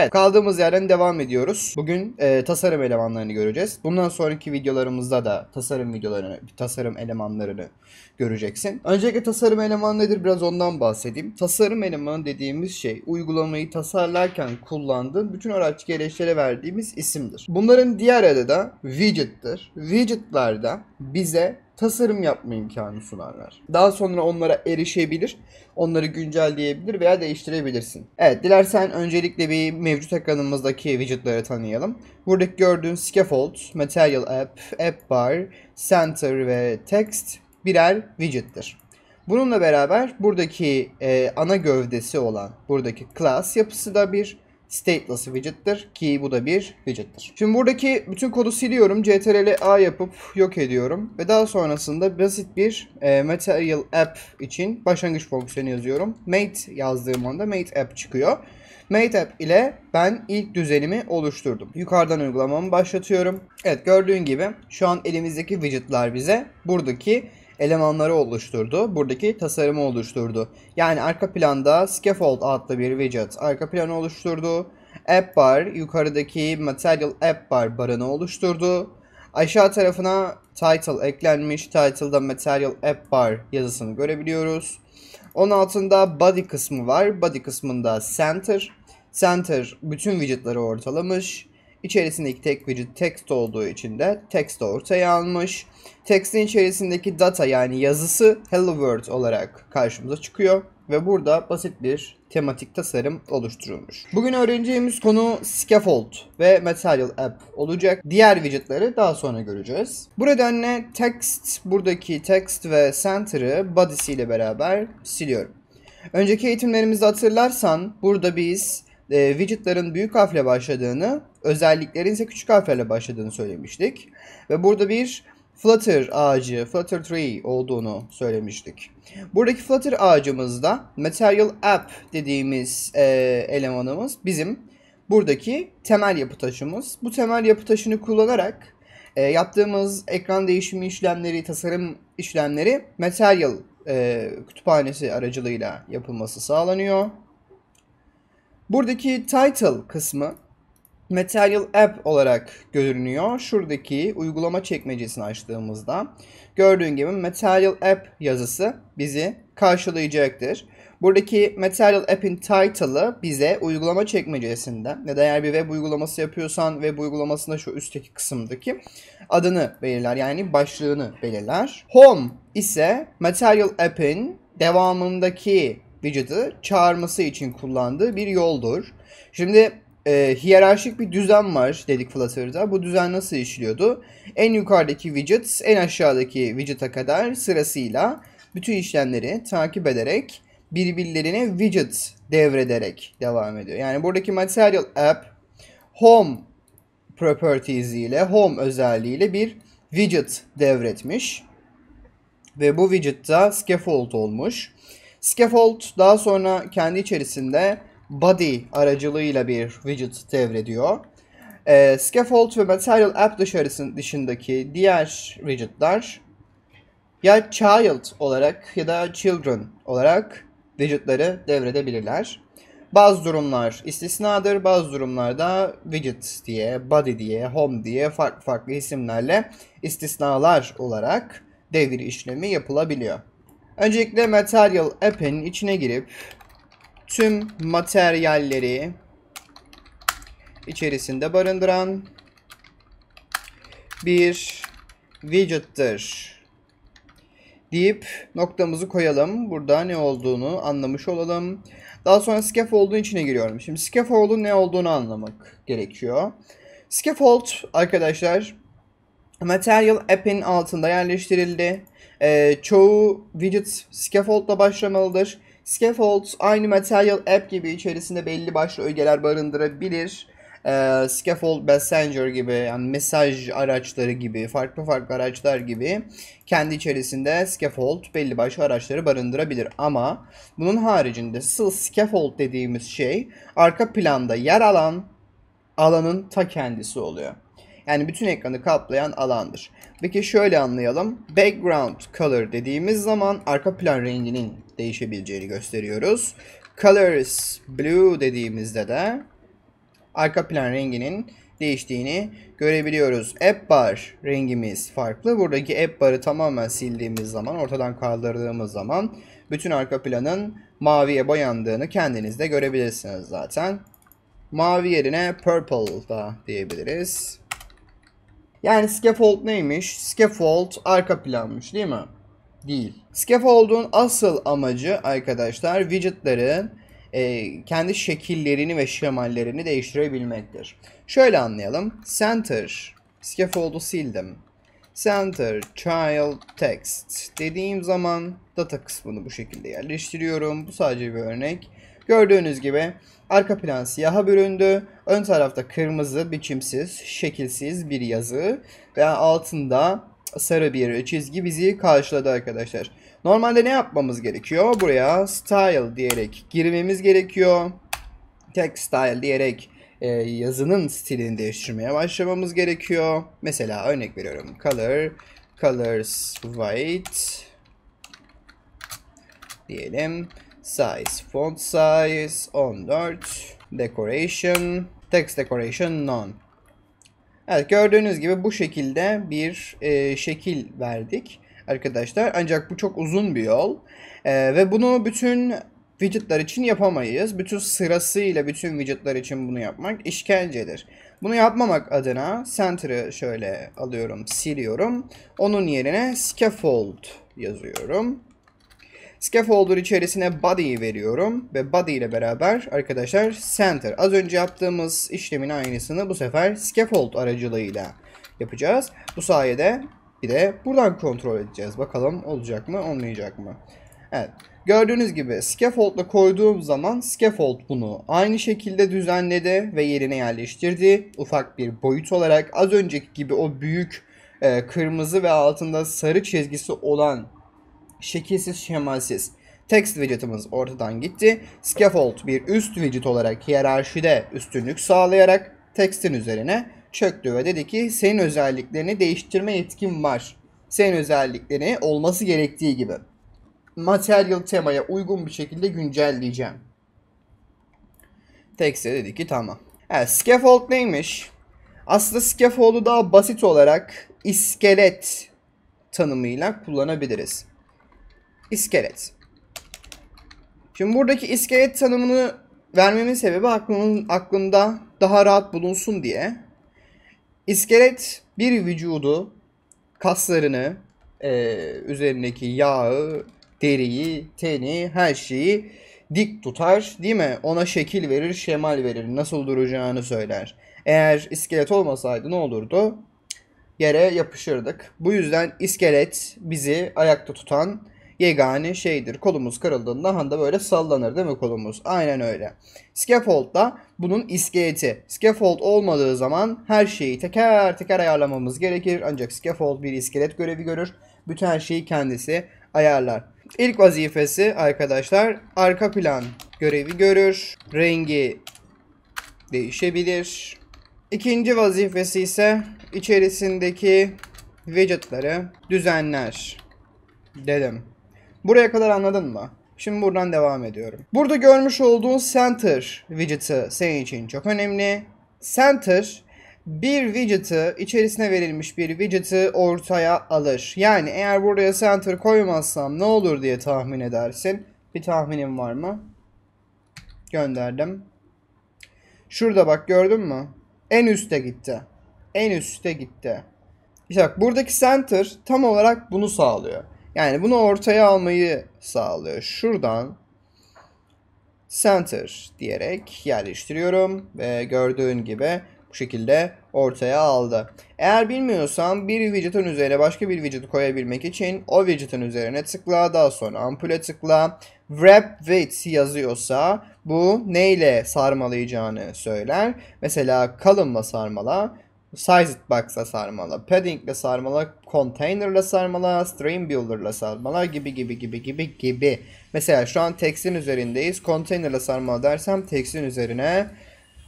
Evet kaldığımız yerden devam ediyoruz. Bugün e, tasarım elemanlarını göreceğiz. Bundan sonraki videolarımızda da tasarım videolarını, tasarım elemanlarını göreceksin. Öncelikle tasarım eleman nedir biraz ondan bahsedeyim. Tasarım elemanı dediğimiz şey uygulamayı tasarlarken kullandığın bütün araç gereçlere verdiğimiz isimdir. Bunların diğer adı da widget'tir. Widget'larda bize tasarım yapma imkanı sunarlar. Daha sonra onlara erişebilir, onları güncelleyebilir veya değiştirebilirsin. Evet, dilersen öncelikle bir mevcut ekranımızdaki widgetları tanıyalım. Buradaki gördüğün scaffold, material app, app bar, center ve text birer widget'tir. Bununla beraber buradaki e, ana gövdesi olan buradaki class yapısı da bir stateless widget'tir ki bu da bir widget'tir. Şimdi buradaki bütün kodu siliyorum. Ctrl A yapıp yok ediyorum ve daha sonrasında basit bir e, material app için başlangıç fonksiyonu yazıyorum. Mate yazdığım anda mate app çıkıyor. Mate app ile ben ilk düzenimi oluşturdum. Yukarıdan uygulamamı başlatıyorum. Evet gördüğün gibi şu an elimizdeki widget'lar bize buradaki elemanları oluşturdu. Buradaki tasarımı oluşturdu. Yani arka planda scaffold adlı bir widget arka planı oluşturdu. App bar yukarıdaki material app bar barını oluşturdu. Aşağı tarafına title eklenmiş. Title'da material app bar yazısını görebiliyoruz. Onun altında body kısmı var. Body kısmında center. Center bütün widgetleri ortalamış. İçerisindeki tek widget text olduğu için de text ortaya almış. Text'in içerisindeki data yani yazısı hello world olarak karşımıza çıkıyor ve burada basit bir tematik tasarım oluşturulmuş. Bugün öğreneceğimiz konu Scaffold ve Material App olacak. Diğer widgetleri daha sonra göreceğiz. Bu nedenle text, buradaki text ve center'ı body'si ile beraber siliyorum. Önceki eğitimlerimizi hatırlarsan burada biz e, widgetların büyük harfle başladığını, özelliklerin ise küçük harflerle başladığını söylemiştik. Ve burada bir Flutter ağacı, Flutter Tree olduğunu söylemiştik. Buradaki Flutter ağacımızda Material App dediğimiz e, elemanımız bizim buradaki temel yapı taşımız. Bu temel yapı taşını kullanarak e, yaptığımız ekran değişimi işlemleri, tasarım işlemleri Material e, kütüphanesi aracılığıyla yapılması sağlanıyor. Buradaki title kısmı Material App olarak görünüyor. Şuradaki uygulama çekmecesini açtığımızda gördüğün gibi Material App yazısı bizi karşılayacaktır. Buradaki Material App'in title'ı bize uygulama çekmecesinde ya da eğer bir web uygulaması yapıyorsan web uygulamasında şu üstteki kısımdaki adını belirler yani başlığını belirler. Home ise Material App'in devamındaki widget'ı çağırması için kullandığı bir yoldur. Şimdi e, hiyerarşik bir düzen var dedik Flutter'da. Bu düzen nasıl işliyordu? En yukarıdaki widget en aşağıdaki widget'a kadar sırasıyla bütün işlemleri takip ederek birbirlerine widget devrederek devam ediyor. Yani buradaki Material App Home Properties ile Home özelliğiyle bir widget devretmiş. Ve bu widget da scaffold olmuş. Scaffold daha sonra kendi içerisinde body aracılığıyla bir widget devrediyor. E, Scaffold ve Material App dışındaki diğer widgetler ya child olarak ya da children olarak widgetleri devredebilirler. Bazı durumlar istisnadır, bazı durumlarda widget diye, body diye, home diye farklı farklı isimlerle istisnalar olarak devir işlemi yapılabiliyor. Öncelikle Material App'in içine girip tüm materyalleri içerisinde barındıran bir widget'tır deyip noktamızı koyalım. Burada ne olduğunu anlamış olalım. Daha sonra scaffold'un içine giriyorum. Şimdi scaffold'un ne olduğunu anlamak gerekiyor. Scaffold arkadaşlar Material app'in altında yerleştirildi. Ee, çoğu widget scaffold'la başlamalıdır. Scaffold aynı Material App gibi içerisinde belli başlı ögeler barındırabilir. Ee, Scaffold Messenger gibi yani mesaj araçları gibi farklı farklı araçlar gibi kendi içerisinde Scaffold belli başlı araçları barındırabilir. Ama bunun haricinde sıl Scaffold dediğimiz şey arka planda yer alan alanın ta kendisi oluyor. Yani bütün ekranı kaplayan alandır. Peki şöyle anlayalım. Background color dediğimiz zaman arka plan renginin değişebileceğini gösteriyoruz. Colors blue dediğimizde de arka plan renginin değiştiğini görebiliyoruz. App bar rengimiz farklı. Buradaki app barı tamamen sildiğimiz zaman, ortadan kaldırdığımız zaman bütün arka planın maviye boyandığını kendiniz de görebilirsiniz zaten. Mavi yerine purple da diyebiliriz. Yani scaffold neymiş? Scaffold arka planmış değil mi? Değil. Scaffold'un asıl amacı arkadaşlar widgetlerin e, kendi şekillerini ve şemallerini değiştirebilmektir. Şöyle anlayalım. Center. Scaffold'u sildim. Center Child Text dediğim zaman data kısmını bu şekilde yerleştiriyorum. Bu sadece bir örnek. Gördüğünüz gibi arka plan siyaha büründü. Ön tarafta kırmızı, biçimsiz, şekilsiz bir yazı ve altında sarı bir çizgi bizi karşıladı arkadaşlar. Normalde ne yapmamız gerekiyor? Buraya style diyerek girmemiz gerekiyor. Text style diyerek e, yazının stilini değiştirmeye başlamamız gerekiyor. Mesela örnek veriyorum. Color, colors white diyelim. Size, font size 14. Decoration Text decoration none. Evet gördüğünüz gibi bu şekilde bir e, şekil verdik arkadaşlar. Ancak bu çok uzun bir yol. E, ve bunu bütün widgetler için yapamayız. Bütün sırasıyla bütün widgetler için bunu yapmak işkencedir. Bunu yapmamak adına center'ı şöyle alıyorum, siliyorum. Onun yerine scaffold yazıyorum. Scaffolder içerisine body'yi veriyorum ve body ile beraber arkadaşlar center. Az önce yaptığımız işlemin aynısını bu sefer scaffold aracılığıyla yapacağız. Bu sayede bir de buradan kontrol edeceğiz. Bakalım olacak mı olmayacak mı? Evet. Gördüğünüz gibi scaffold'la koyduğum zaman scaffold bunu aynı şekilde düzenledi ve yerine yerleştirdi. Ufak bir boyut olarak az önceki gibi o büyük e, kırmızı ve altında sarı çizgisi olan şekilsiz şemalsiz. Text widget'ımız ortadan gitti. Scaffold bir üst widget olarak hiyerarşide üstünlük sağlayarak text'in üzerine çöktü ve dedi ki senin özelliklerini değiştirme yetkin var. Senin özelliklerini olması gerektiği gibi. Material temaya uygun bir şekilde güncelleyeceğim. Text'e dedi ki tamam. Evet, scaffold neymiş? Aslında scaffold'u daha basit olarak iskelet tanımıyla kullanabiliriz iskelet. Şimdi buradaki iskelet tanımını vermemin sebebi aklının aklında daha rahat bulunsun diye. İskelet bir vücudu, kaslarını, e, üzerindeki yağı, deriyi, teni, her şeyi dik tutar değil mi? Ona şekil verir, şemal verir, nasıl duracağını söyler. Eğer iskelet olmasaydı ne olurdu? Yere yapışırdık. Bu yüzden iskelet bizi ayakta tutan yegane şeydir. Kolumuz kırıldığında handa böyle sallanır değil mi kolumuz? Aynen öyle. Scaffold da bunun iskeleti. Scaffold olmadığı zaman her şeyi teker teker ayarlamamız gerekir. Ancak scaffold bir iskelet görevi görür. Bütün her şeyi kendisi ayarlar. İlk vazifesi arkadaşlar arka plan görevi görür. Rengi değişebilir. İkinci vazifesi ise içerisindeki widgetları düzenler dedim. Buraya kadar anladın mı? Şimdi buradan devam ediyorum. Burada görmüş olduğun center widget'ı senin için çok önemli. Center bir widget'ı içerisine verilmiş bir widget'ı ortaya alır. Yani eğer buraya center koymazsam ne olur diye tahmin edersin. Bir tahminim var mı? Gönderdim. Şurada bak gördün mü? En üste gitti. En üste gitti. İşte bak buradaki center tam olarak bunu sağlıyor. Yani bunu ortaya almayı sağlıyor. Şuradan center diyerek yerleştiriyorum ve gördüğün gibi bu şekilde ortaya aldı. Eğer bilmiyorsan bir widget'ın üzerine başka bir widget koyabilmek için o widget'ın üzerine tıkla daha sonra ampule tıkla. Wrap width yazıyorsa bu neyle sarmalayacağını söyler. Mesela kalınla sarmala Sized Box'a sarmala, Padding'le sarmala, Container'la sarmala, Stream Builder'la sarmala gibi gibi gibi gibi gibi. Mesela şu an text'in üzerindeyiz. Container'la sarmala dersem text'in üzerine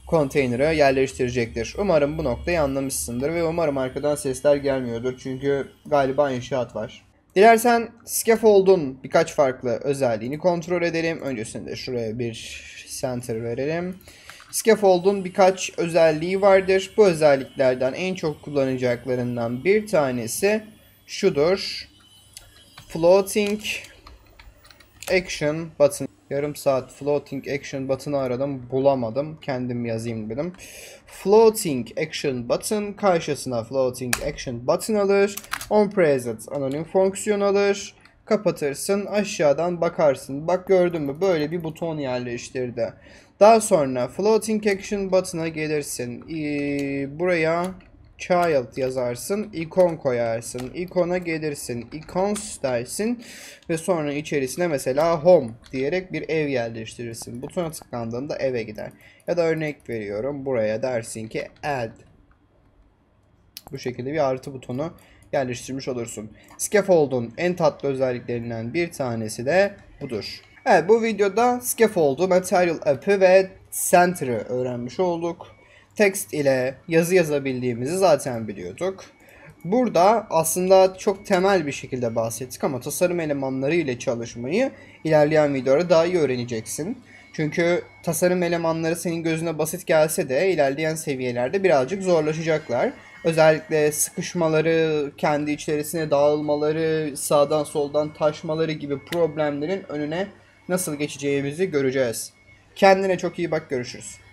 Container'ı yerleştirecektir. Umarım bu noktayı anlamışsındır ve umarım arkadan sesler gelmiyordur. Çünkü galiba inşaat var. Dilersen scaffold'un birkaç farklı özelliğini kontrol edelim. Öncesinde şuraya bir center verelim. Scaffold'un birkaç özelliği vardır. Bu özelliklerden en çok kullanacaklarından bir tanesi şudur. Floating Action Button. Yarım saat Floating Action Button'ı aradım. Bulamadım. Kendim yazayım dedim. Floating Action Button karşısına Floating Action Button alır. On Present anonim fonksiyon alır kapatırsın aşağıdan bakarsın. Bak gördün mü böyle bir buton yerleştirdi. Daha sonra floating action button'a gelirsin. Ee, buraya child yazarsın. ikon koyarsın. ikona gelirsin. icons dersin. Ve sonra içerisine mesela home diyerek bir ev yerleştirirsin. Butona tıklandığında eve gider. Ya da örnek veriyorum. Buraya dersin ki add. Bu şekilde bir artı butonu yerleştirmiş olursun. Scaffold'un en tatlı özelliklerinden bir tanesi de budur. Evet bu videoda Scaffold'u, Material App'ı ve Center'ı öğrenmiş olduk. Text ile yazı yazabildiğimizi zaten biliyorduk. Burada aslında çok temel bir şekilde bahsettik ama tasarım elemanları ile çalışmayı ilerleyen videoda daha iyi öğreneceksin. Çünkü tasarım elemanları senin gözüne basit gelse de ilerleyen seviyelerde birazcık zorlaşacaklar. Özellikle sıkışmaları, kendi içerisine dağılmaları, sağdan soldan taşmaları gibi problemlerin önüne nasıl geçeceğimizi göreceğiz. Kendine çok iyi bak görüşürüz.